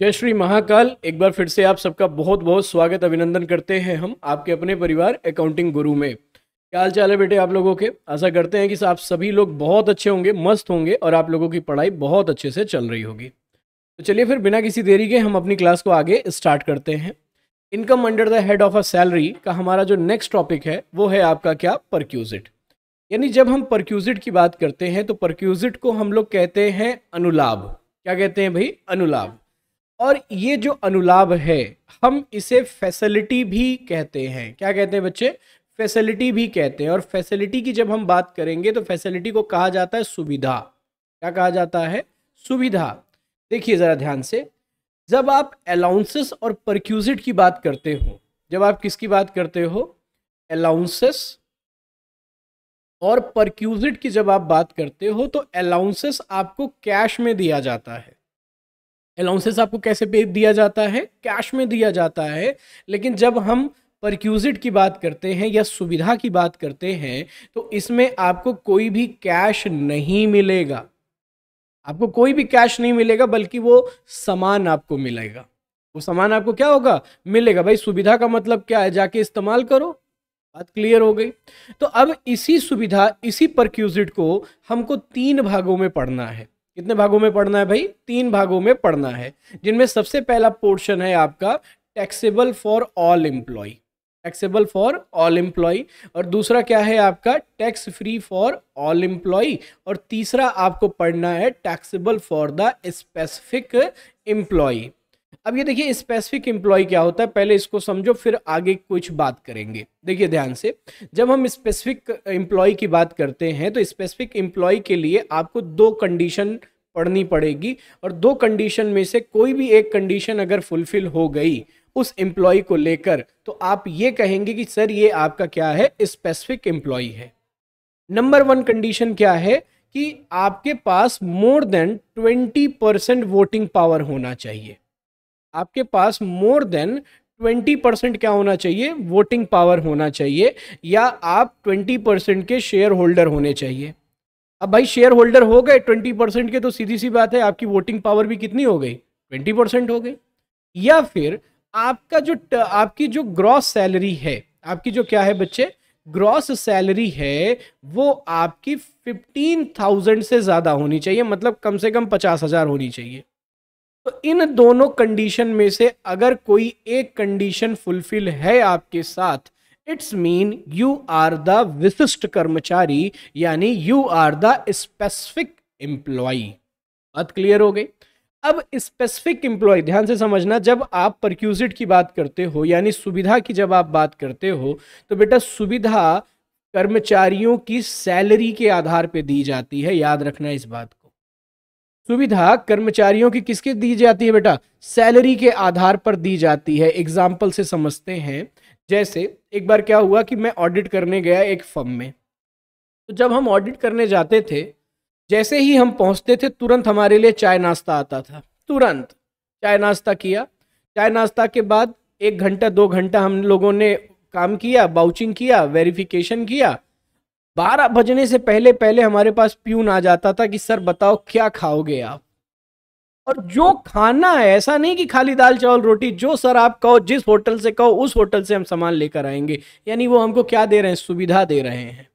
जय श्री महाकाल एक बार फिर से आप सबका बहुत बहुत स्वागत अभिनंदन करते हैं हम आपके अपने परिवार अकाउंटिंग गुरु में क्या हाल चाल है बेटे आप लोगों के आशा करते हैं कि आप सभी लोग बहुत अच्छे होंगे मस्त होंगे और आप लोगों की पढ़ाई बहुत अच्छे से चल रही होगी तो चलिए फिर बिना किसी देरी के हम अपनी क्लास को आगे स्टार्ट करते हैं income under the head of a salary का हमारा जो नेक्स्ट टॉपिक है वो है आपका क्या परक्यूजिट यानी जब हम परक्यूजिट की बात करते हैं तो परक्यूजिट को हम लोग कहते हैं अनुलाभ क्या कहते हैं भाई अनुलाभ और ये जो अनुलाभ है हम इसे फैसिलिटी भी कहते हैं क्या कहते हैं बच्चे फैसिलिटी भी कहते हैं और फैसिलिटी की जब हम बात करेंगे तो फैसिलिटी को कहा जाता है सुविधा क्या कहा जाता है सुविधा देखिए ज़रा ध्यान से जब आप अलाउंसेस और परक्यूजिट की बात करते हो जब आप किसकी बात करते हो अलाउंसेस और परक्यूजिट की जब आप बात करते हो तो अलाउंसेस आपको कैश में दिया जाता है अलाउंसेस आपको कैसे पे दिया जाता है कैश में दिया जाता है लेकिन जब हम परक्यूजिट की बात करते हैं या सुविधा की बात करते हैं तो इसमें आपको कोई भी कैश नहीं मिलेगा आपको कोई भी कैश नहीं मिलेगा बल्कि वो सामान आपको मिलेगा वो सामान आपको क्या होगा मिलेगा भाई सुविधा का मतलब क्या है जाके इस्तेमाल करो बात क्लियर हो गई तो अब इसी सुविधा इसी परक्यूजिट को हमको तीन भागों में पढ़ना है कितने भागों में पढ़ना है भाई तीन भागों में पढ़ना है जिनमें सबसे पहला पोर्शन है आपका taxable for all employ taxable for all employ और दूसरा क्या है आपका tax free for all employ और तीसरा आपको पढ़ना है taxable for the specific employ अब ये देखिए स्पेसिफिक एम्प्लॉय क्या होता है पहले इसको समझो फिर आगे कुछ बात करेंगे देखिए ध्यान से जब हम स्पेसिफिक एम्प्लॉय की बात करते हैं तो स्पेसिफिक एम्प्लॉय के लिए आपको दो कंडीशन पढ़नी पड़ेगी और दो कंडीशन में से कोई भी एक कंडीशन अगर फुलफिल हो गई उस एम्प्लॉय को लेकर तो आप ये कहेंगे कि सर ये आपका क्या है स्पेसिफिक एम्प्लॉय है नंबर वन कंडीशन क्या है कि आपके पास more than twenty percent voting power होना चाहिए आपके पास मोर देन ट्वेंटी परसेंट क्या होना चाहिए वोटिंग पावर होना चाहिए या आप ट्वेंटी परसेंट के शेयर होल्डर होने चाहिए अब भाई शेयर होल्डर हो गए ट्वेंटी परसेंट के तो सीधी सी बात है आपकी वोटिंग पावर भी कितनी हो गई ट्वेंटी परसेंट हो गई या फिर आपका जो आपकी जो ग्रॉस सैलरी है आपकी जो क्या है बच्चे ग्रॉस सैलरी है वो आपकी फिफ्टीन थाउजेंड से ज़्यादा होनी चाहिए मतलब कम से कम पचास हज़ार होनी चाहिए तो इन दोनों कंडीशन में से अगर कोई एक कंडीशन फुलफिल है आपके साथ it's mean you are the विशिष्ट कर्मचारी यानी you are the specific employ बात क्लियर हो गई अब स्पेसिफिक एम्प्लॉय ध्यान से समझना जब आप परक्यूजिट की बात करते हो यानी सुविधा की जब आप बात करते हो तो बेटा सुविधा कर्मचारियों की सैलरी के आधार पे दी जाती है याद रखना इस बात सुविधा कर्मचारियों की किसके दी जाती है बेटा सैलरी के आधार पर दी जाती है एग्जाम्पल से समझते हैं जैसे एक बार क्या हुआ कि मैं ऑडिट करने गया एक फर्म में तो जब हम ऑडिट करने जाते थे जैसे ही हम पहुंचते थे तुरंत हमारे लिए चाय नाश्ता आता था तुरंत चाय नाश्ता किया चाय नाश्ता के बाद एक घंटा दो घंटा हम लोगों ने काम किया बाउचिंग किया वेरिफिकेशन किया बारह बजने से पहले पहले हमारे पास प्यून आ जाता था कि सर बताओ क्या खाओगे आप और जो खाना है ऐसा नहीं कि खाली दाल चावल रोटी जो सर आप कहो जिस होटल से कहो उस होटल से हम सामान लेकर आएंगे यानी वो हमको क्या दे रहे हैं सुविधा दे रहे हैं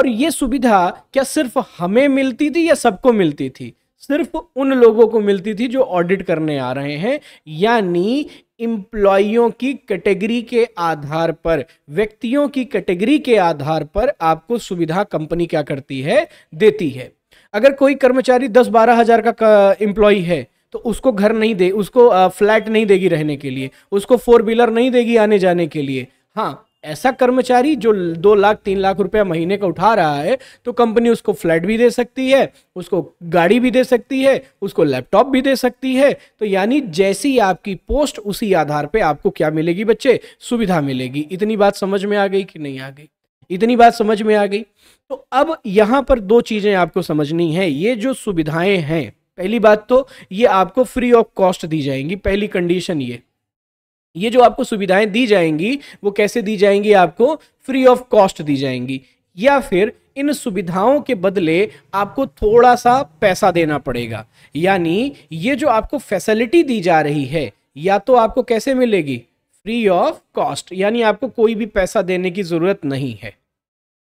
और ये सुविधा क्या सिर्फ हमें मिलती थी या सबको मिलती थी सिर्फ उन लोगों को मिलती थी जो ऑडिट करने आ रहे हैं यानी एम्प्लॉयों की कैटेगरी के आधार पर व्यक्तियों की कैटेगरी के आधार पर आपको सुविधा कंपनी क्या करती है देती है अगर कोई कर्मचारी दस बारह हजार का एम्प्लॉय है तो उसको घर नहीं दे उसको फ्लैट नहीं देगी रहने के लिए उसको फोर व्हीलर नहीं देगी आने जाने के लिए हाँ ऐसा कर्मचारी जो दो लाख तीन लाख रुपया महीने का उठा रहा है तो कंपनी उसको फ्लैट भी दे सकती है उसको गाड़ी भी दे सकती है उसको लैपटॉप भी दे सकती है तो यानी जैसी आपकी पोस्ट उसी आधार पे आपको क्या मिलेगी बच्चे सुविधा मिलेगी इतनी बात समझ में आ गई कि नहीं आ गई इतनी बात समझ में आ गई तो अब यहाँ पर दो चीज़ें आपको समझनी है ये जो सुविधाएं हैं पहली बात तो ये आपको फ्री ऑफ कॉस्ट दी जाएंगी पहली कंडीशन ये ये जो आपको सुविधाएं दी जाएंगी वो कैसे दी जाएंगी आपको फ्री ऑफ कॉस्ट दी जाएंगी या फिर इन सुविधाओं के बदले आपको थोड़ा सा पैसा देना पड़ेगा यानी ये जो आपको फैसिलिटी दी जा रही है या तो आपको कैसे मिलेगी फ्री ऑफ कॉस्ट यानी आपको कोई भी पैसा देने की ज़रूरत नहीं है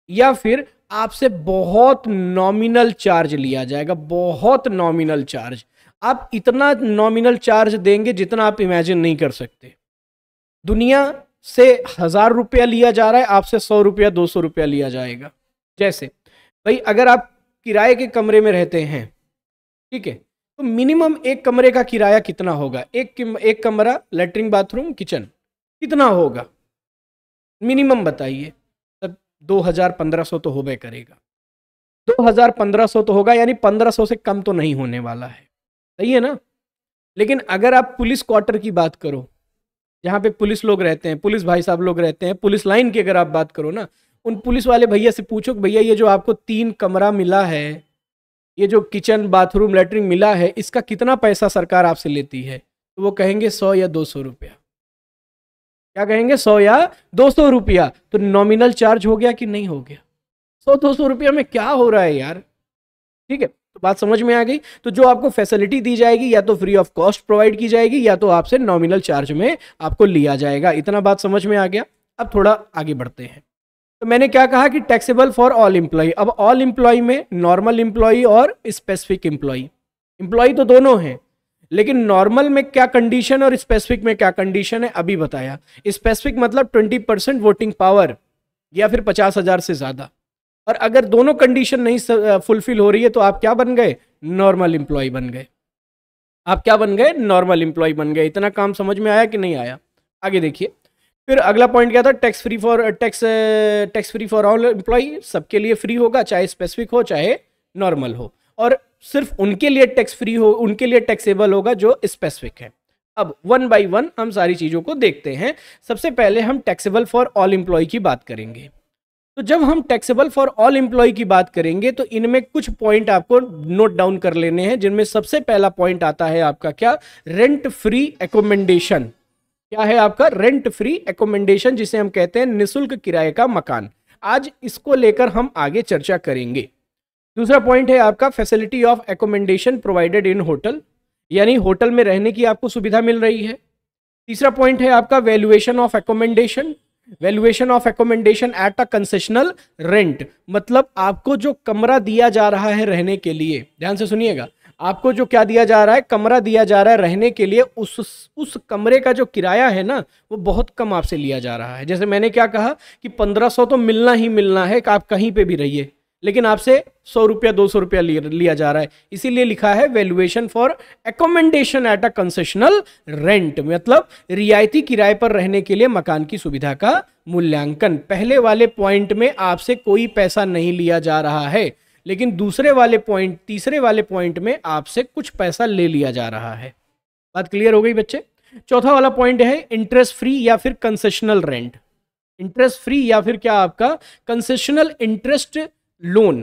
या फिर आपसे बहुत नॉमिनल चार्ज लिया जाएगा बहुत नॉमिनल चार्ज आप इतना नॉमिनल चार्ज देंगे जितना आप इमेजिन नहीं कर सकते दुनिया से हजार रुपया लिया जा रहा है आपसे सौ रुपया दो सौ रुपया लिया जाएगा जैसे भाई अगर आप किराए के कमरे में रहते हैं ठीक है तो मिनिमम एक कमरे का किराया कितना होगा एक एक कमरा लेटरिन बाथरूम किचन कितना होगा मिनिमम बताइए तब दो हजार पंद्रह सौ तो गए करेगा दो हजार पंद्रह सौ तो होगा यानी पंद्रह सौ से कम तो नहीं होने वाला है सही है ना लेकिन अगर आप पुलिस क्वार्टर की बात करो जहाँ पे पुलिस लोग रहते हैं पुलिस भाई साहब लोग रहते हैं पुलिस लाइन की अगर आप बात करो ना उन पुलिस वाले भैया से पूछो कि भैया ये जो आपको तीन कमरा मिला है ये जो किचन बाथरूम लेटरिन मिला है इसका कितना पैसा सरकार आपसे लेती है तो वो कहेंगे सौ या दो सौ रुपया क्या कहेंगे सौ या दो सौ रुपया तो नॉमिनल चार्ज हो गया कि नहीं हो गया सौ दो सौ रुपया में क्या हो रहा है यार ठीक है तो बात समझ में आ गई तो जो आपको फैसिलिटी दी जाएगी या तो फ्री ऑफ कॉस्ट प्रोवाइड की जाएगी या तो आपसे नॉमिनल चार्ज में आपको लिया जाएगा इतना बात समझ में आ गया अब थोड़ा आगे बढ़ते हैं तो मैंने क्या कहा कि टैक्सेबल फॉर ऑल इंप्लॉय अब ऑल इंप्लॉय में नॉर्मल इंप्लॉई और स्पेसिफिक इंप्लॉय इंप्लॉय तो दोनों हैं लेकिन नॉर्मल में क्या कंडीशन और स्पेसिफिक में क्या कंडीशन है अभी बताया स्पेसिफिक मतलब ट्वेंटी परसेंट वोटिंग पावर या फिर पचास हजार से ज़्यादा और अगर दोनों कंडीशन नहीं फुलफिल हो रही है तो आप क्या बन गए नॉर्मल एम्प्लॉय बन गए आप क्या बन गए नॉर्मल इंप्लॉय बन गए इतना काम समझ में आया कि नहीं आया आगे देखिए फिर अगला पॉइंट क्या था tax free for tax tax free for all employee सबके लिए फ्री होगा चाहे स्पेसिफिक हो चाहे नॉर्मल हो और सिर्फ उनके लिए टैक्स फ्री हो उनके लिए टैक्सेबल होगा जो स्पेसिफिक है अब वन बाई वन हम सारी चीज़ों को देखते हैं सबसे पहले हम टैक्सेबल फॉर ऑल एम्प्लॉय की बात करेंगे तो जब हम टैक्सेबल फॉर ऑल एम्प्लॉय की बात करेंगे तो इनमें कुछ पॉइंट आपको नोट डाउन कर लेने हैं जिनमें सबसे पहला पॉइंट आता है आपका क्या रेंट फ्री एकोमेंडेशन क्या है आपका रेंट फ्री एकोमेंडेशन जिसे हम कहते हैं निशुल्क किराए का मकान आज इसको लेकर हम आगे चर्चा करेंगे दूसरा पॉइंट है आपका facility of accommodation provided in hotel यानी होटल में रहने की आपको सुविधा मिल रही है तीसरा पॉइंट है आपका valuation of accommodation valuation of accommodation at a concessional rent मतलब आपको जो कमरा दिया जा रहा है रहने के लिए ध्यान से सुनिएगा आपको जो क्या दिया जा रहा है कमरा दिया जा रहा है रहने के लिए उस उस कमरे का जो किराया है ना वो बहुत कम आपसे लिया जा रहा है जैसे मैंने क्या कहा कि 1500 तो मिलना ही मिलना है कि आप कहीं पे भी रहिए लेकिन आपसे सौ रुपया दो सौ रुपया लिया जा रहा है इसीलिए लिखा है valuation for accommodation at a concessional rent मतलब रियायती किराए पर रहने के लिए मकान की सुविधा का मूल्यांकन पहले वाले पॉइंट में आपसे कोई पैसा नहीं लिया जा रहा है लेकिन दूसरे वाले पॉइंट तीसरे वाले पॉइंट में आपसे कुछ पैसा ले लिया जा रहा है बात क्लियर हो गई बच्चे चौथा वाला पॉइंट है इंटरेस्ट फ्री या फिर कंसेशनल रेंट इंटरेस्ट फ्री या फिर क्या आपका कंसेशनल इंटरेस्ट लोन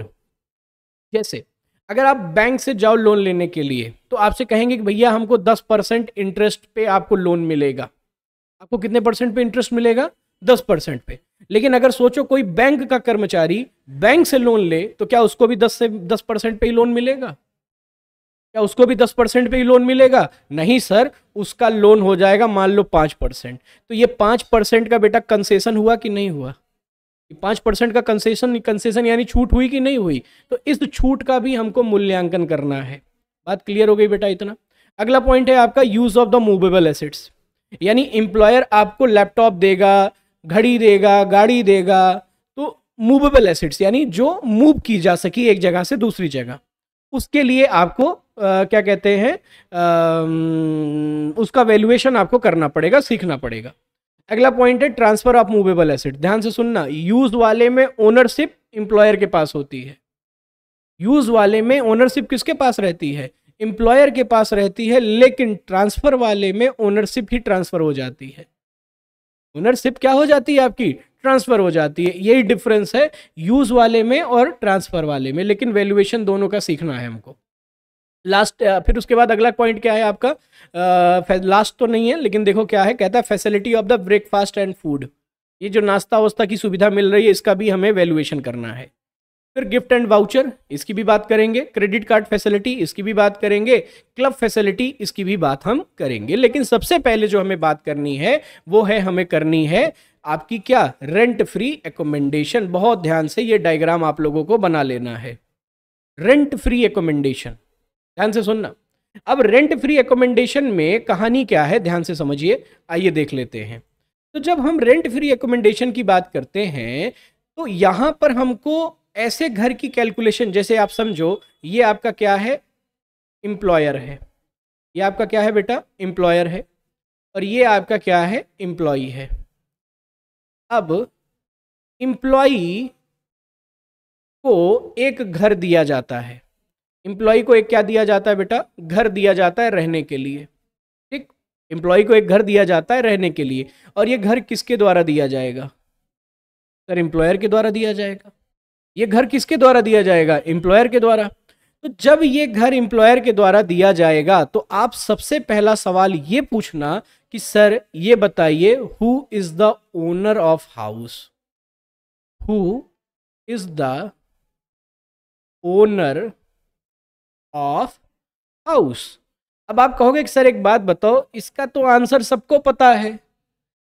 जैसे अगर आप बैंक से जाओ लोन लेने के लिए तो आपसे कहेंगे कि भैया हमको दस परसेंट इंटरेस्ट पे आपको लोन मिलेगा आपको कितने परसेंट पे इंटरेस्ट मिलेगा दस परसेंट पे लेकिन अगर सोचो कोई बैंक का कर्मचारी बैंक से लोन ले तो क्या उसको भी दस से दस परसेंट पे ही लोन मिलेगा क्या उसको भी दस परसेंट पे ही लोन मिलेगा नहीं सर उसका लोन हो जाएगा मान लो पांच परसेंट तो ये पांच परसेंट का बेटा कंसेशन हुआ कि नहीं हुआ पाँच परसेंट का कंसेशन कंसेशन यानी छूट हुई कि नहीं हुई तो इस छूट का भी हमको मूल्यांकन करना है बात क्लियर हो गई बेटा इतना अगला पॉइंट है आपका use of the movable assets यानी एम्प्लॉयर आपको लैपटॉप देगा घड़ी देगा गाड़ी देगा तो मूवेबल एसेट्स यानी जो मूव की जा सकी एक जगह से दूसरी जगह उसके लिए आपको आ, क्या कहते हैं उसका वैल्यूएशन आपको करना पड़ेगा सीखना पड़ेगा अगला पॉइंट है ट्रांसफर ऑफ मूवेबल एसेट ध्यान से सुनना यूज वाले में ओनरशिप एम्प्लॉयर के पास होती है यूज वाले में ओनरशिप किसके पास रहती है एम्प्लॉयर के पास रहती है लेकिन ट्रांसफर वाले में ओनरशिप ही ट्रांसफर हो जाती है ओनरशिप क्या हो जाती है आपकी ट्रांसफर हो जाती है यही डिफरेंस है यूज वाले में और ट्रांसफर वाले में लेकिन वैल्यूएशन दोनों का सीखना है हमको लास्ट फिर उसके बाद अगला पॉइंट क्या है आपका लास्ट तो नहीं है लेकिन देखो क्या है कहता है facility of the breakfast and food ये जो नाश्ता वास्ता की सुविधा मिल रही है इसका भी हमें वैल्यूएशन करना है फिर गिफ्ट एंड वाउचर इसकी भी बात करेंगे क्रेडिट कार्ड फैसिलिटी इसकी भी बात करेंगे क्लब फैसिलिटी इसकी भी बात हम करेंगे लेकिन सबसे पहले जो हमें बात करनी है वो है हमें करनी है आपकी क्या रेंट फ्री एकोमेंडेशन बहुत ध्यान से ये डायग्राम आप लोगों को बना लेना है रेंट फ्री एकोमेंडेशन ध्यान से सुनना अब रेंट फ्री एकोमेंडेशन में कहानी क्या है ध्यान से समझिए आइए देख लेते हैं तो जब हम रेंट फ्री एकोमेंडेशन की बात करते हैं तो यहां पर हमको ऐसे घर की कैलकुलेशन जैसे आप समझो ये आपका क्या है इंप्लॉयर है ये आपका क्या है बेटा इंप्लॉयर है और ये आपका क्या है इंप्लॉई है अब इंप्लॉई को एक घर दिया जाता है एम्प्लॉय को एक क्या दिया जाता है बेटा घर दिया जाता है रहने के लिए ठीक एम्प्लॉय को एक घर दिया जाता है रहने के लिए और ये घर किसके द्वारा दिया जाएगा सर एम्प्लॉयर के द्वारा दिया जाएगा ये घर किसके द्वारा दिया जाएगा एम्प्लॉयर के द्वारा तो जब ये घर एम्प्लॉयर के द्वारा दिया जाएगा तो आप सबसे पहला सवाल ये पूछना कि सर ये बताइए who is the owner of house who is the owner of house अब आप कहोगे सर एक बात बताओ इसका तो आंसर सबको पता है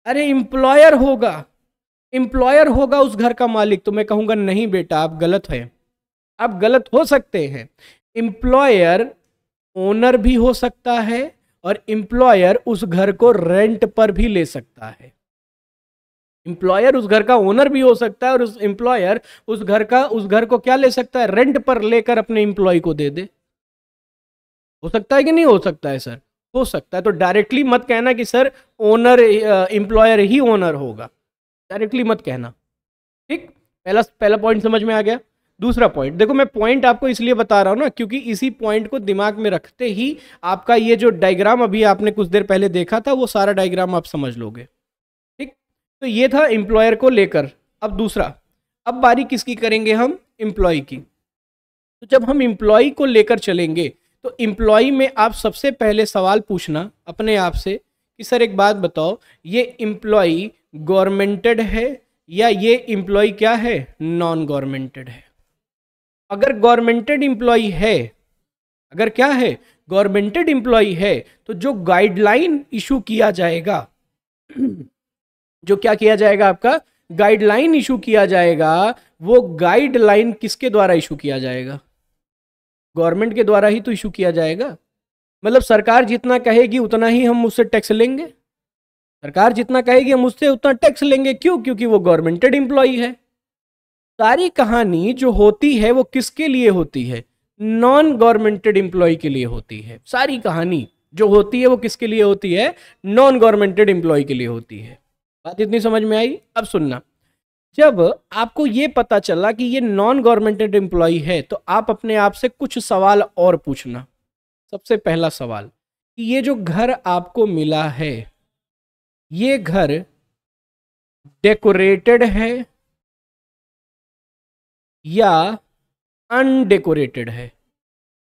अरे इंप्लॉयर होगा इंप्लॉयर होगा उस घर का मालिक तो मैं कहूँगा नहीं बेटा आप गलत हैं आप गलत हो सकते हैं इंप्लॉयर ओनर भी हो सकता है और इंप्लॉयर उस घर को रेंट पर भी ले सकता है इंप्लॉयर उस घर का ओनर भी हो सकता है और उस एम्प्लॉयर उस घर का उस घर को क्या ले सकता है रेंट पर लेकर अपने इंप्लॉय को दे दे हो सकता है कि नहीं हो सकता है सर हो सकता है तो डायरेक्टली मत कहना कि सर ओनर एम्प्लॉयर ही ओनर होगा डायरेक्टली मत कहना ठीक पहला पहला पॉइंट समझ में आ गया दूसरा पॉइंट देखो मैं पॉइंट आपको इसलिए बता रहा हूँ ना क्योंकि इसी पॉइंट को दिमाग में रखते ही आपका ये जो डायग्राम अभी आपने कुछ देर पहले देखा था वो सारा डायग्राम आप समझ लोगे ठीक तो ये था एम्प्लॉयर को लेकर अब दूसरा अब बारी किसकी करेंगे हम एम्प्लॉय की तो जब हम एम्प्लॉय को लेकर चलेंगे तो इम्प्लॉई में आप सबसे पहले सवाल पूछना अपने आप से कि सर एक बात बताओ ये इम्प्लॉई गवर्नमेंटेड है या ये एम्प्लॉय क्या है नॉन गवर्नमेंटेड है अगर गवर्नमेंटेड एम्प्लॉय है अगर क्या है गवर्नमेंटेड एम्प्लॉय है तो जो गाइडलाइन इशू किया जाएगा जो क्या किया जाएगा आपका गाइडलाइन इशू किया जाएगा वो गाइडलाइन किसके द्वारा इशू किया जाएगा गवर्नमेंट के द्वारा ही तो इशू किया जाएगा मतलब सरकार जितना कहेगी उतना ही हम उससे टैक्स लेंगे सरकार जितना कहेगी हम उससे उतना टैक्स लेंगे क्यों क्योंकि वो गवर्नमेंटेड एम्प्लॉई है सारी कहानी जो होती है वो किसके लिए होती है नॉन गवर्नमेंटेड एम्प्लॉय के लिए होती है सारी कहानी जो होती है वो किसके लिए होती है नॉन गवर्नमेंटेड एम्प्लॉय के लिए होती है बात इतनी समझ में आई अब सुनना जब आपको ये पता चला कि ये नॉन गवर्नमेंटेड एम्प्लॉय है तो आप अपने आप से कुछ सवाल और पूछना सबसे पहला सवाल कि ये जो घर आपको मिला है ये घर डेकोरेटेड है या अनडेकोरेटेड है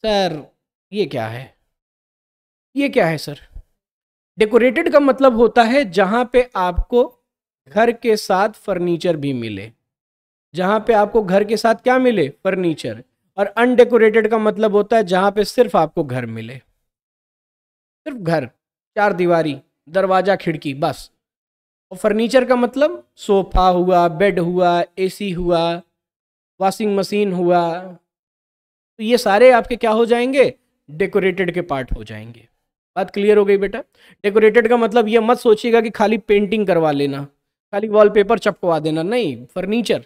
सर ये क्या है ये क्या है सर डेकोरेटेड का मतलब होता है जहाँ पे आपको घर के साथ फर्नीचर भी मिले जहाँ पे आपको घर के साथ क्या मिले फर्नीचर और अनडेकोरेटेड का मतलब होता है जहाँ पे सिर्फ आपको घर मिले सिर्फ घर चार दीवारी दरवाज़ा खिड़की बस और फर्नीचर का मतलब सोफ़ा हुआ बेड हुआ एसी हुआ वॉशिंग मशीन हुआ तो ये सारे आपके क्या हो जाएंगे डेकोरेटेड के पार्ट हो जाएंगे बात क्लियर हो गई बेटा डेकोरेटेड का मतलब ये मत सोचिएगा कि खाली पेंटिंग करवा लेना खाली वॉलपेपर चपकवा देना नहीं फर्नीचर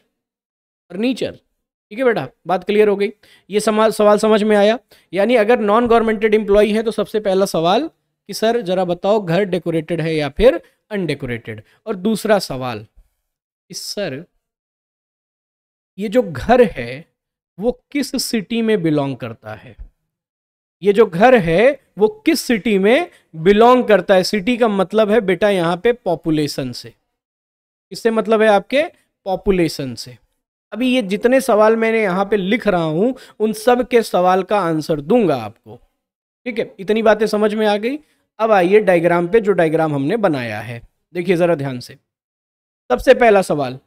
फर्नीचर ठीक है बेटा बात क्लियर हो गई ये समा सवाल समझ में आया यानी अगर नॉन गवर्नमेंटेड एम्प्लॉई है तो सबसे पहला सवाल कि सर जरा बताओ घर डेकोरेटेड है या फिर अनडेकोरेटेड और दूसरा सवाल कि सर ये जो घर है वो किस सिटी में बिलोंग करता है ये जो घर है वो किस सिटी में बिलोंग करता है सिटी का मतलब है बेटा यहाँ पे पॉपुलेशन से इससे मतलब है आपके पॉपुलेशन से अभी ये जितने सवाल मैंने यहाँ पे लिख रहा हूँ उन सब के सवाल का आंसर दूंगा आपको ठीक है इतनी बातें समझ में आ गई अब आइए डायग्राम पे जो डायग्राम हमने बनाया है देखिए ज़रा ध्यान से सबसे पहला सवाल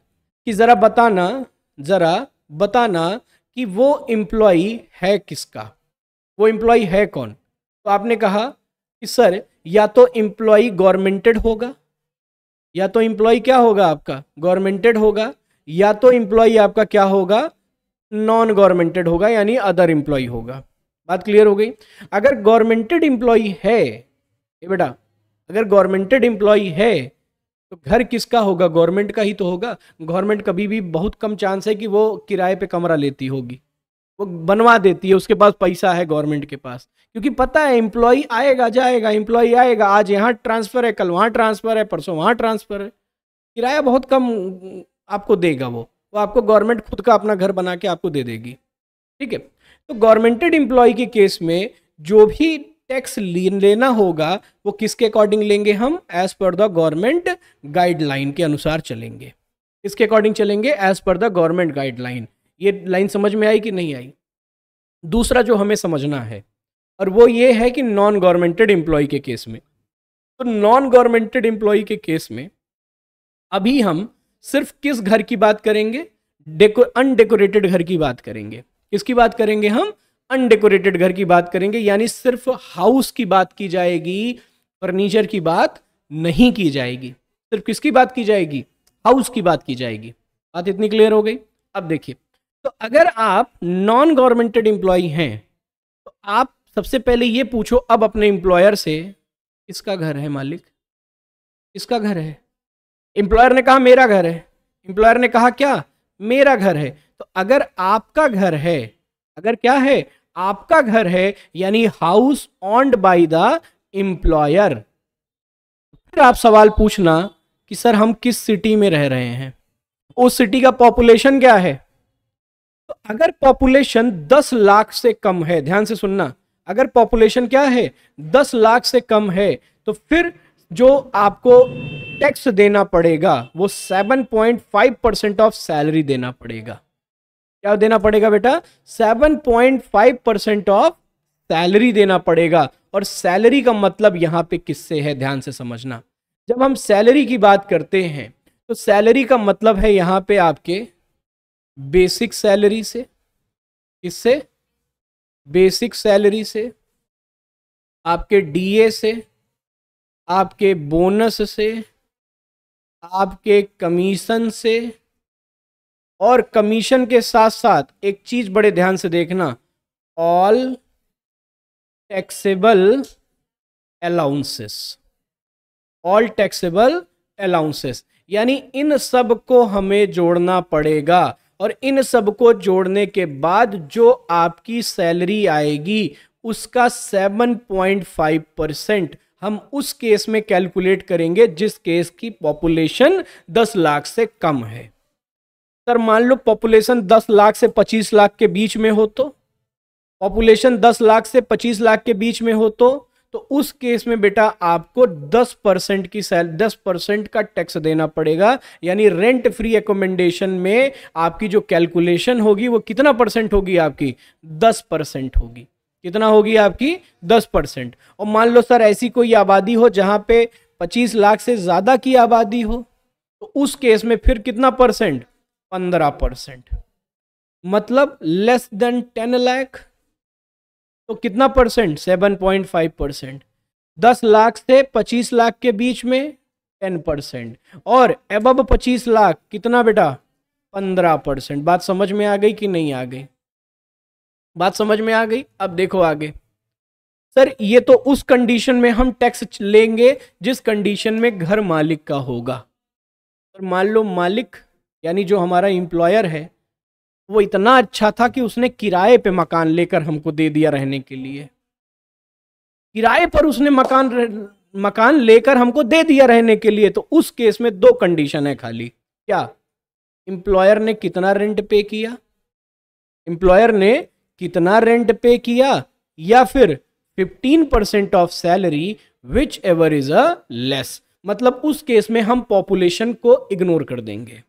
कि ज़रा बताना ज़रा बताना कि वो एम्प्लॉय है किसका वो एम्प्लॉय है कौन तो आपने कहा कि सर या तो एम्प्लॉई गवर्नमेंटेड होगा या तो एम्प्लॉय क्या होगा आपका गवर्नमेंटेड होगा या तो एम्प्लॉय आपका क्या होगा नॉन गवर्नमेंटेड होगा यानी अदर एम्प्लॉय होगा बात क्लियर हो गई अगर गवर्नमेंटेड एम्प्लॉय है ये बेटा अगर गवर्नमेंटेड एम्प्लॉय है तो घर किसका होगा गवर्नमेंट का ही तो होगा गवर्नमेंट कभी भी बहुत कम चांस है कि वो किराए पे कमरा लेती होगी वो बनवा देती है उसके पास पैसा है गवर्नमेंट के पास क्योंकि पता है एम्प्लॉई आएगा जाएगा एम्प्लॉई आएगा आज यहाँ ट्रांसफ़र है कल वहाँ ट्रांसफ़र है परसों वहाँ ट्रांसफ़र है किराया बहुत कम आपको देगा वो वो आपको गवर्नमेंट खुद का अपना घर बना के आपको दे देगी ठीक है तो गवर्नमेंटेड एम्प्लॉय के केस में जो भी टैक्स लेना होगा वो किसके अकॉर्डिंग लेंगे हम as per the government guideline के अनुसार चलेंगे किसके अकॉर्डिंग चलेंगे as per the government guideline ये लाइन समझ में आई कि नहीं आई दूसरा जो हमें समझना है और वो ये है कि नॉन गवर्नमेंटेड एम्प्लॉय के केस में तो नॉन गवर्नमेंटेड एम्प्लॉय के केस में अभी हम सिर्फ किस घर की बात करेंगे डेको अनडेकोरेटेड घर की बात करेंगे किसकी बात करेंगे हम अनडेकोरेटेड घर की बात करेंगे यानी सिर्फ हाउस की बात की जाएगी फर्नीचर की बात नहीं की जाएगी सिर्फ किसकी बात की जाएगी हाउस की बात की जाएगी बात इतनी क्लियर हो गई अब देखिए तो अगर आप नॉन गवर्नमेंटेड एम्प्लॉय हैं तो आप सबसे पहले ये पूछो अब अपने एम्प्लॉयर से किसका घर है मालिक किसका घर है एम्प्लॉयर ने कहा मेरा घर है एम्प्लॉयर ने कहा क्या मेरा घर है तो अगर आपका घर है अगर क्या है आपका घर है यानी house owned by the employer फिर आप सवाल पूछना कि सर हम किस सिटी में रह रहे हैं उस सिटी का पॉपुलेशन क्या है अगर पॉपुलेशन 10 लाख से कम है ध्यान से सुनना अगर पॉपुलेशन क्या है 10 लाख से कम है तो फिर जो आपको टैक्स देना पड़ेगा वो 7.5 परसेंट ऑफ सैलरी देना पड़ेगा क्या देना पड़ेगा बेटा 7.5 परसेंट ऑफ सैलरी देना पड़ेगा और सैलरी का मतलब यहाँ पे किससे है ध्यान से समझना जब हम सैलरी की बात करते हैं तो सैलरी का मतलब है यहां पे आपके बेसिक सैलरी से किससे बेसिक सैलरी से आपके डीए से आपके बोनस से आपके कमीशन से और कमीशन के साथ साथ एक चीज़ बड़े ध्यान से देखना all taxable allowances all taxable allowances यानी इन सब को हमें जोड़ना पड़ेगा और इन सब को जोड़ने के बाद जो आपकी सैलरी आएगी उसका सेवन पॉइंट फाइव परसेंट हम उस केस में कैलकुलेट करेंगे जिस केस की पॉपुलेशन दस लाख से कम है सर मान लो पॉपुलेशन दस लाख से पच्चीस लाख के बीच में हो तो पॉपुलेशन दस लाख से पच्चीस लाख के बीच में हो तो तो उस केस में बेटा आपको 10 परसेंट की सैल 10 परसेंट का टैक्स देना पड़ेगा यानी रेंट फ्री एकोमेंडेशन में आपकी जो कैलकुलेशन होगी वो कितना परसेंट होगी आपकी 10 परसेंट होगी कितना होगी आपकी 10 परसेंट और मान लो सर ऐसी कोई आबादी हो जहां पे 25 लाख से ज़्यादा की आबादी हो तो उस केस में फिर कितना परसेंट पंद्रह परसेंट मतलब लेस देन टेन लैख तो कितना percent seven point five percent दस लाख से पच्चीस लाख के बीच में टेन परसेंट और एबब पच्चीस लाख कितना बेटा पंद्रह परसेंट बात समझ में आ गई कि नहीं आ गई बात समझ में आ गई अब देखो आगे सर ये तो उस कंडीशन में हम टैक्स लेंगे जिस कंडीशन में घर मालिक का होगा और मान लो मालिक यानी जो हमारा इंप्लॉयर है वो इतना अच्छा था कि उसने किराए पे मकान लेकर हमको दे दिया रहने के लिए किराए पर उसने मकान मकान लेकर हमको दे दिया रहने के लिए तो उस केस में दो कंडीशन है खाली क्या एम्प्लॉयर ने कितना रेंट पे किया एम्प्लॉयर ने कितना रेंट पे किया या फिर 15 percent of salary whichever is a less मतलब उस केस में हम पॉपुलेशन को इग्नोर कर देंगे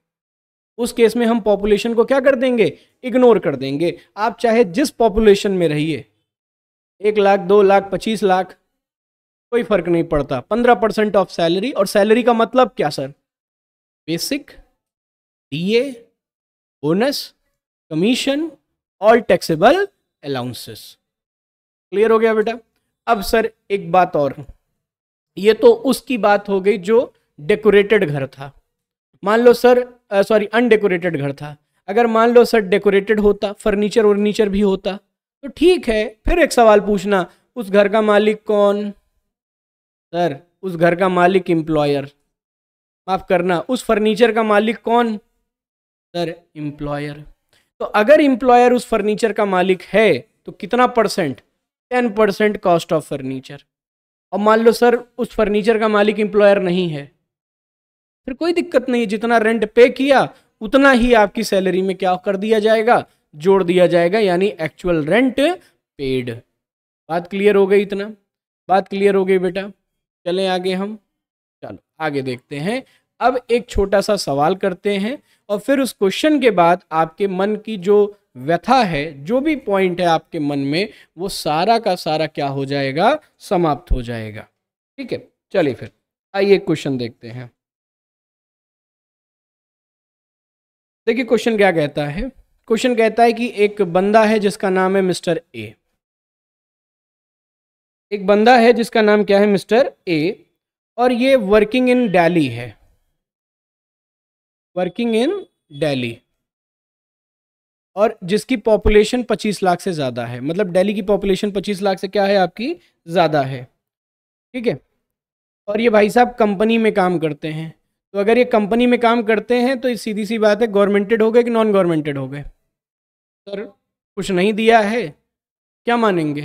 उस केस में हम पॉपुलेशन को क्या कर देंगे इग्नोर कर देंगे आप चाहे जिस पॉपुलेशन में रहिए एक लाख दो लाख पच्चीस लाख कोई फर्क नहीं पड़ता पंद्रह परसेंट ऑफ सैलरी और सैलरी का मतलब क्या sir basic DA bonus commission और टैक्सेबल अलाउंसेस क्लियर हो गया बेटा अब सर एक बात और ये तो उसकी बात हो गई जो डेकोरेटेड घर था मान लो सर सॉरी अनडेकोरेटेड घर था अगर मान लो सर डेकोरेटेड होता फर्नीचर वर्नीचर भी होता तो ठीक है फिर एक सवाल पूछना उस घर का मालिक कौन सर उस घर का मालिक एम्प्लॉयर माफ़ करना उस फर्नीचर का मालिक कौन सर एम्प्लॉयर तो अगर एम्प्लॉयर उस फर्नीचर का मालिक है तो कितना परसेंट ten percent cost of furniture और मान लो सर उस फर्नीचर का मालिक एम्प्लॉयर नहीं है फिर कोई दिक्कत नहीं है जितना रेंट पे किया उतना ही आपकी सैलरी में क्या कर दिया जाएगा जोड़ दिया जाएगा यानी एक्चुअल रेंट पेड बात क्लियर हो गई इतना बात क्लियर हो गई बेटा चले आगे हम चलो आगे देखते हैं अब एक छोटा सा सवाल करते हैं और फिर उस क्वेश्चन के बाद आपके मन की जो व्यथा है जो भी पॉइंट है आपके मन में वो सारा का सारा क्या हो जाएगा समाप्त हो जाएगा ठीक है चलिए फिर आइए क्वेश्चन देखते हैं देखिए क्वेश्चन क्या कहता है क्वेश्चन कहता है कि एक बंदा है जिसका नाम है मिस्टर ए एक बंदा है जिसका नाम क्या है मिस्टर ए और ये वर्किंग इन डेली है वर्किंग इन डेली और जिसकी पॉपुलेशन 25 लाख से ज़्यादा है मतलब दिल्ली की पॉपुलेशन 25 लाख से क्या है आपकी ज़्यादा है ठीक है और ये भाई साहब कंपनी में काम करते हैं तो अगर ये कंपनी में काम करते हैं तो सीधी सी बात है गवर्नमेंटेड हो गए कि नॉन गवर्नमेंटेड हो गए सर कुछ नहीं दिया है क्या मानेंगे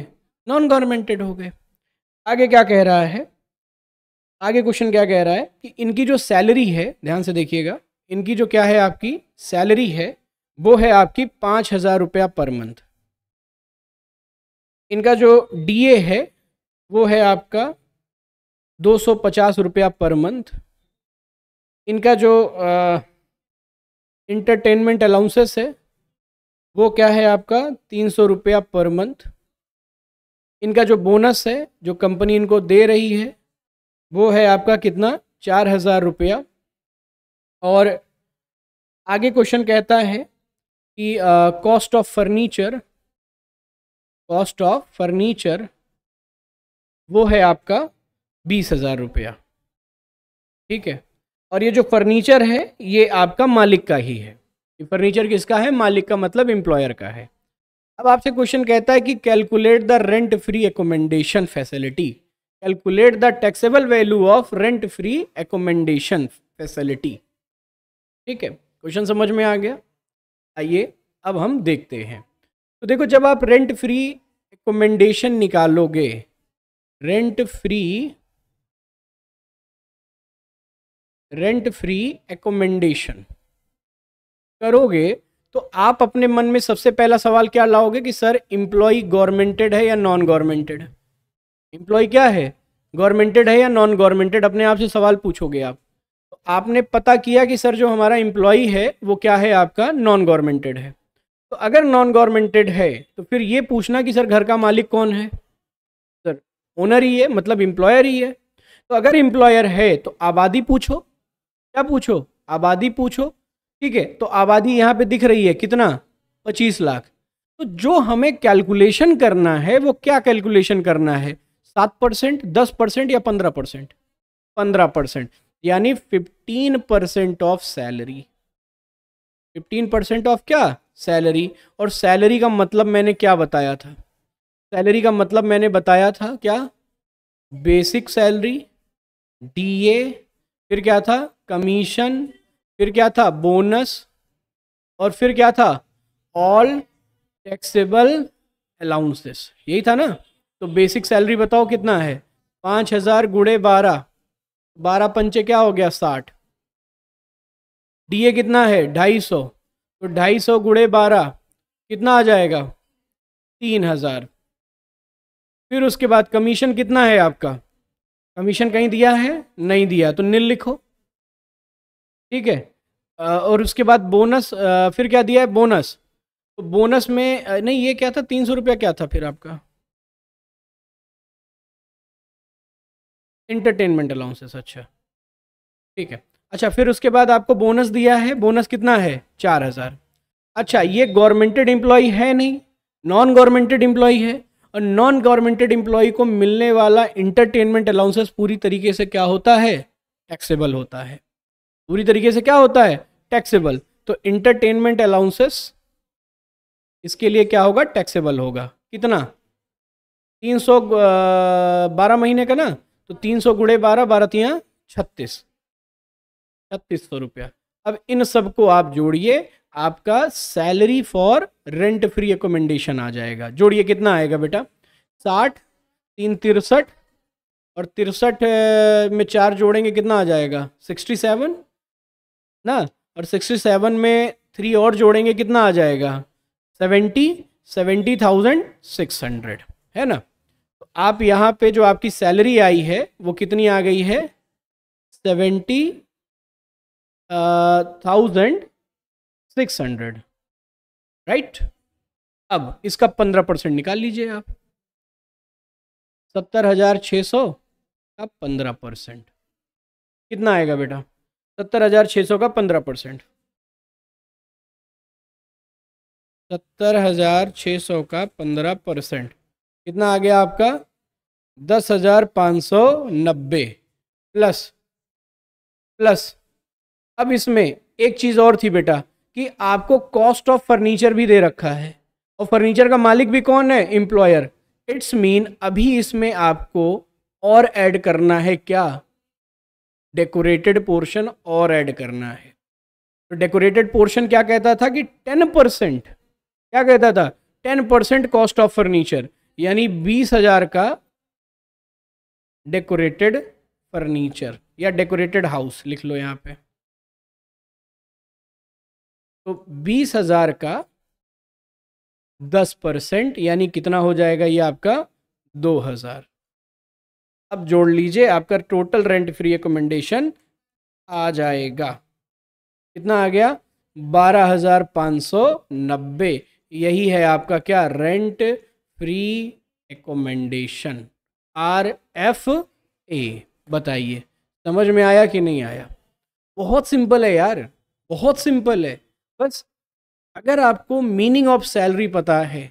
नॉन गवर्नमेंटेड हो गए आगे क्या कह रहा है आगे क्वेश्चन क्या कह रहा है कि इनकी जो सैलरी है ध्यान से देखिएगा इनकी जो क्या है आपकी सैलरी है वो है आपकी पाँच हज़ार रुपया पर मंथ इनका जो डीए है वो है आपका दो सौ पचास रुपया पर मंथ इनका जो इंटरटेनमेंट अलाउंसेस है वो क्या है आपका तीन सौ रुपया पर मंथ इनका जो बोनस है जो कंपनी इनको दे रही है वो है आपका कितना चार हज़ार रुपया और आगे क्वेश्चन कहता है कि cost of furniture cost of furniture वो है आपका बीस हज़ार रुपया ठीक है और ये जो फर्नीचर है ये आपका मालिक का ही है ये फर्नीचर किसका है मालिक का मतलब एम्प्लॉयर का है अब आपसे क्वेश्चन कहता है कि calculate the rent free accommodation facility calculate the taxable value of rent free accommodation facility ठीक है क्वेश्चन समझ में आ गया आइए अब हम देखते हैं तो देखो जब आप रेंट फ्री एकोमेंडेशन निकालोगे rent free rent free accommodation करोगे तो आप अपने मन में सबसे पहला सवाल क्या लाओगे कि सर इम्प्लॉय गवर्नमेंटेड है या नॉन गवर्नमेंटेड है इम्प्लॉय क्या है गवर्नमेंटेड है या नॉन गवर्नमेंटेड अपने आप से सवाल पूछोगे आप तो आपने पता किया कि सर जो हमारा एम्प्लॉय है वो क्या है आपका नॉन गवर्नमेंटेड है तो अगर नॉन गवर्नमेंटेड है तो फिर ये पूछना कि सर घर का मालिक कौन है सर ओनर ही है मतलब इम्प्लॉयर ही है तो अगर इम्प्लॉयर है तो आबादी पूछो क्या पूछो आबादी पूछो ठीक है तो आबादी यहाँ पे दिख रही है कितना पच्चीस लाख तो जो हमें कैलकुलेशन करना है वो क्या कैलकुलेशन करना है सात परसेंट दस परसेंट या पंद्रह परसेंट पंद्रह परसेंट यानी fifteen percent of salary fifteen percent of क्या सैलरी और सैलरी का मतलब मैंने क्या बताया था सैलरी का मतलब मैंने बताया था क्या बेसिक सैलरी डी फिर क्या था कमीशन फिर क्या था बोनस और फिर क्या था ऑल टैक्सेबल अलाउंसेस यही था ना तो बेसिक सैलरी बताओ कितना है पाँच हज़ार गुड़े बारह बारह पंचे क्या हो गया साठ डीए कितना है ढाई सौ तो ढाई सौ गुड़े बारह कितना आ जाएगा तीन हज़ार फिर उसके बाद कमीशन कितना है आपका कमीशन कहीं दिया है नहीं दिया तो निल लिखो ठीक है और उसके बाद बोनस फिर क्या दिया है बोनस तो बोनस में नहीं ये क्या था तीन सौ रुपया क्या था फिर आपका इंटरटेनमेंट अलाउंसेस अच्छा ठीक है अच्छा फिर उसके बाद आपको बोनस दिया है बोनस कितना है चार हज़ार अच्छा ये गवर्नमेंटेड एम्प्लॉय है नहीं नॉन गवर्नमेंटेड एम्प्लॉय है और नॉन गवर्नमेंटेड एम्प्लॉय को मिलने वाला इंटरटेनमेंट अलाउंसेस पूरी तरीके से क्या होता है टैक्सेबल होता है पूरी तरीके से क्या होता है टैक्सेबल तो इंटरटेनमेंट अलाउंसेस इसके लिए क्या होगा टैक्सेबल होगा कितना तीन सौ बारह महीने का ना तो तीन सौ गुड़े बारह बारह तिया छत्तीस छत्तीस सौ रुपया अब इन सबको आप जोड़िए आपका salary for rent free accommodation आ जाएगा जोड़िए कितना आएगा बेटा साठ तीन तिरसठ और तिरसठ में चार जोड़ेंगे कितना आ जाएगा सिक्सटी सेवन ना और सिक्सटी सेवन में थ्री और जोड़ेंगे कितना आ जाएगा seventy seventy thousand six hundred है ना तो आप यहाँ पे जो आपकी सैलरी आई है वो कितनी आ गई है seventy thousand six hundred right अब इसका पंद्रह परसेंट निकाल लीजिए आप सत्तर हजार छः सौ का पंद्रह परसेंट कितना आएगा बेटा सत्तर हज़ार छः सौ का पंद्रह परसेंट सत्तर हज़ार छः सौ का पंद्रह परसेंट कितना आ गया आपका दस हज़ार पाँच सौ नब्बे प्लस प्लस अब इसमें एक चीज़ और थी बेटा कि आपको कॉस्ट ऑफ फर्नीचर भी दे रखा है और फर्नीचर का मालिक भी कौन है एम्प्लॉयर इट्स मीन अभी इसमें आपको और ऐड करना है क्या डेकोरेटेड पोर्शन और ऐड करना है तो डेकोरेटेड पोर्शन क्या कहता था कि टेन परसेंट क्या कहता था ten percent cost of furniture यानी बीस हजार का डेकोरेटेड फर्नीचर या डेकोरेटेड हाउस लिख लो यहाँ पे तो बीस हजार का दस परसेंट यानी कितना हो जाएगा ये आपका दो हजार अब जोड़ लीजिए आपका टोटल रेंट फ्री एकोमेंडेशन आ जाएगा कितना आ गया बारह हजार पाँच सौ नब्बे यही है आपका क्या rent free accommodation R F A बताइए समझ में आया कि नहीं आया बहुत सिंपल है यार बहुत सिंपल है बस अगर आपको मीनिंग ऑफ सैलरी पता है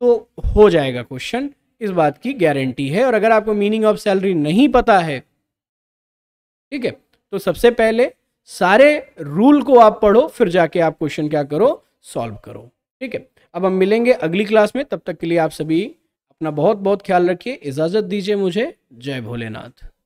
तो हो जाएगा क्वेश्चन इस बात की गारंटी है और अगर आपको मीनिंग ऑफ सैलरी नहीं पता है ठीक है तो सबसे पहले सारे रूल को आप पढ़ो फिर जाके आप क्वेश्चन क्या करो सॉल्व करो ठीक है अब हम मिलेंगे अगली क्लास में तब तक के लिए आप सभी अपना बहुत बहुत ख्याल रखिए इजाज़त दीजिए मुझे जय भोलेनाथ